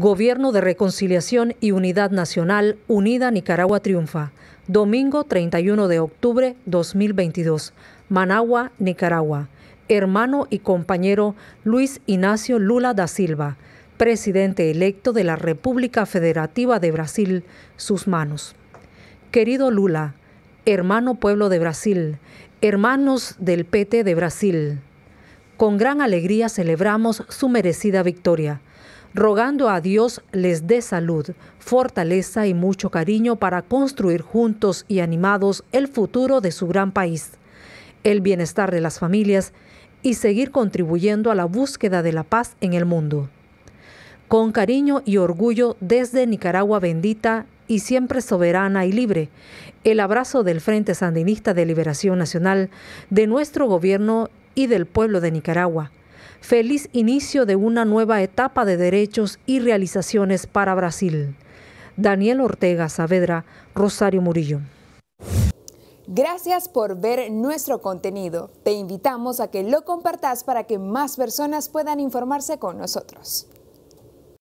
Gobierno de Reconciliación y Unidad Nacional, Unida Nicaragua Triunfa. Domingo 31 de octubre 2022. Managua, Nicaragua. Hermano y compañero Luis Ignacio Lula da Silva, presidente electo de la República Federativa de Brasil, sus manos. Querido Lula, hermano pueblo de Brasil, hermanos del PT de Brasil, con gran alegría celebramos su merecida victoria rogando a Dios les dé salud, fortaleza y mucho cariño para construir juntos y animados el futuro de su gran país, el bienestar de las familias y seguir contribuyendo a la búsqueda de la paz en el mundo. Con cariño y orgullo desde Nicaragua bendita y siempre soberana y libre, el abrazo del Frente Sandinista de Liberación Nacional, de nuestro gobierno y del pueblo de Nicaragua. Feliz inicio de una nueva etapa de derechos y realizaciones para Brasil. Daniel Ortega Saavedra, Rosario Murillo. Gracias por ver nuestro contenido. Te invitamos a que lo compartas para que más personas puedan informarse con nosotros.